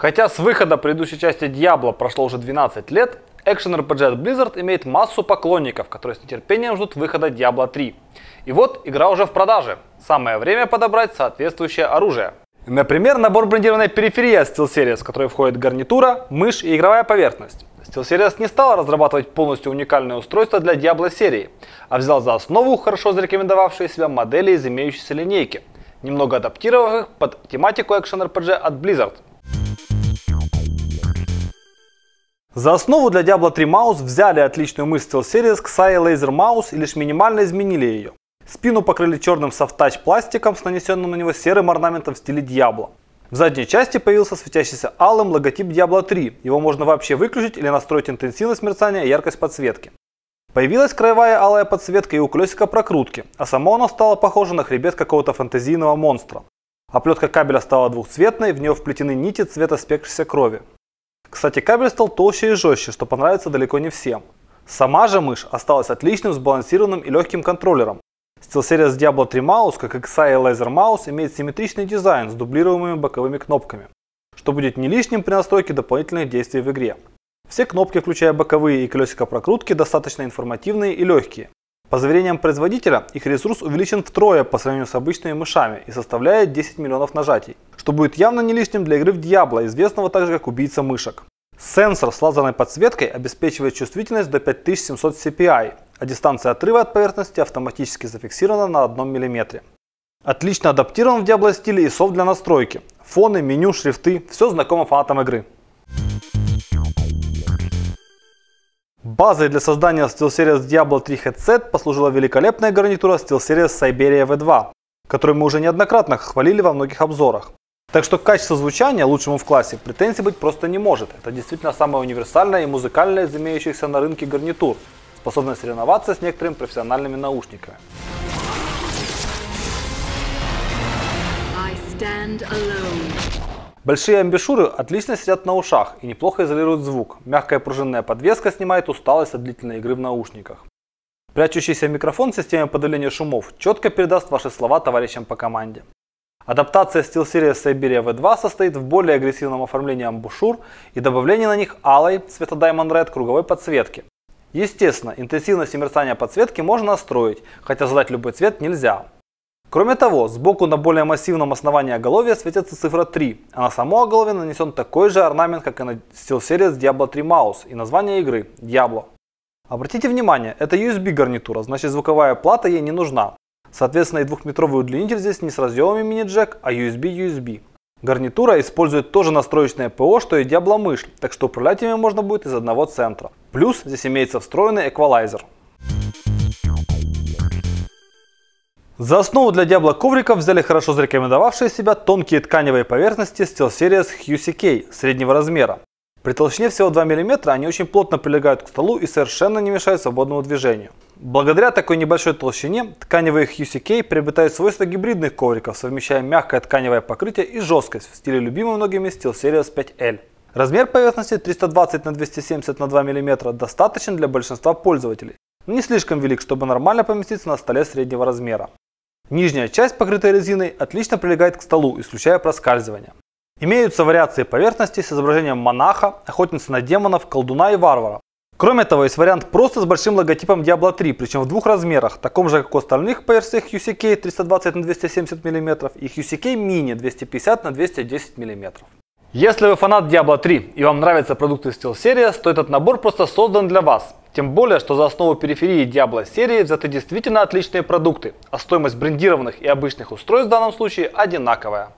Хотя с выхода предыдущей части Diablo прошло уже 12 лет, экшен RPG от Blizzard имеет массу поклонников, которые с нетерпением ждут выхода Diablo 3. И вот игра уже в продаже. Самое время подобрать соответствующее оружие. Например, набор брендированной периферии от SteelSeries, в которой входит гарнитура, мышь и игровая поверхность. SteelSeries не стала разрабатывать полностью уникальное устройство для Diablo серии, а взял за основу хорошо зарекомендовавшие себя модели из имеющейся линейки, немного адаптировав их под тематику экшен RPG от Blizzard – За основу для Diablo 3 Mouse взяли отличную мысль SteelSeries Xai Laser Mouse и лишь минимально изменили ее. Спину покрыли черным софтач пластиком с нанесенным на него серым орнаментом в стиле Diablo. В задней части появился светящийся алым логотип Diablo 3, его можно вообще выключить или настроить интенсивность мерцания и яркость подсветки. Появилась краевая алая подсветка и у колесика прокрутки, а само оно стало похоже на хребет какого-то фантазийного монстра. Оплетка кабеля стала двухцветной, в нее вплетены нити цвета спекшейся крови. Кстати, кабель стал толще и жестче, что понравится далеко не всем. Сама же мышь осталась отличным сбалансированным и легким контроллером. SteelSeries Diablo 3 маус, как XI и Laser Mouse, имеет симметричный дизайн с дублируемыми боковыми кнопками, что будет не лишним при настройке дополнительных действий в игре. Все кнопки, включая боковые и колесико прокрутки, достаточно информативные и легкие, по заверениям производителя, их ресурс увеличен втрое по сравнению с обычными мышами и составляет 10 миллионов нажатий, что будет явно не лишним для игры в Diablo, известного также как убийца мышек. Сенсор с лазерной подсветкой обеспечивает чувствительность до 5700 CPI, а дистанция отрыва от поверхности автоматически зафиксирована на 1 мм. Отлично адаптирован в Diablo стиле и софт для настройки. Фоны, меню, шрифты – все знакомо фанатам игры. Базой для создания SteelSeries Diablo 3 headset послужила великолепная гарнитура SteelSeries Siberia V2, которую мы уже неоднократно хвалили во многих обзорах. Так что качество звучания лучшему в классе претензий быть просто не может. Это действительно самая универсальная и музыкальная из имеющихся на рынке гарнитур, способная соревноваться с некоторыми профессиональными наушниками. I stand alone. Большие амбишуры отлично сидят на ушах и неплохо изолируют звук. Мягкая пружинная подвеска снимает усталость от длительной игры в наушниках. Прячущийся микрофон в системе подавления шумов четко передаст ваши слова товарищам по команде. Адаптация SteelSeries Siberia V2 состоит в более агрессивном оформлении амбушюр и добавлении на них алой цвета Diamond Red круговой подсветки. Естественно, интенсивность и мерцание подсветки можно настроить, хотя задать любой цвет нельзя. Кроме того, сбоку на более массивном основании оголовья светится цифра 3, а на само оголовье нанесен такой же орнамент, как и на SteelSeries Diablo 3 Mouse и название игры Diablo. Обратите внимание, это USB гарнитура, значит звуковая плата ей не нужна. Соответственно и двухметровый удлинитель здесь не с разъемами мини-джек, а USB-USB. Гарнитура использует тоже настроечное ПО, что и Diablo мышь, так что управлять ими можно будет из одного центра. Плюс здесь имеется встроенный эквалайзер. За основу для Diablo ковриков взяли хорошо зарекомендовавшие себя тонкие тканевые поверхности SteelSeries QCK среднего размера. При толщине всего 2 мм они очень плотно прилегают к столу и совершенно не мешают свободному движению. Благодаря такой небольшой толщине тканевые QCK приобретают свойства гибридных ковриков, совмещая мягкое тканевое покрытие и жесткость в стиле любимой многими SteelSeries 5L. Размер поверхности 320 на 270 на 2 мм достаточен для большинства пользователей, но не слишком велик, чтобы нормально поместиться на столе среднего размера. Нижняя часть, покрытая резиной, отлично прилегает к столу, исключая проскальзывание. Имеются вариации поверхности с изображением монаха, охотницы на демонов, колдуна и варвара. Кроме того, есть вариант просто с большим логотипом Diablo 3, причем в двух размерах, таком же, как у остальных по версиях QCK 320 на 270 мм и QCK Mini 250 на 210 мм. Если вы фанат Diablo 3 и вам нравятся продукты SteelSeries, то этот набор просто создан для вас. Тем более, что за основу периферии Diablo серии взяты действительно отличные продукты, а стоимость брендированных и обычных устройств в данном случае одинаковая.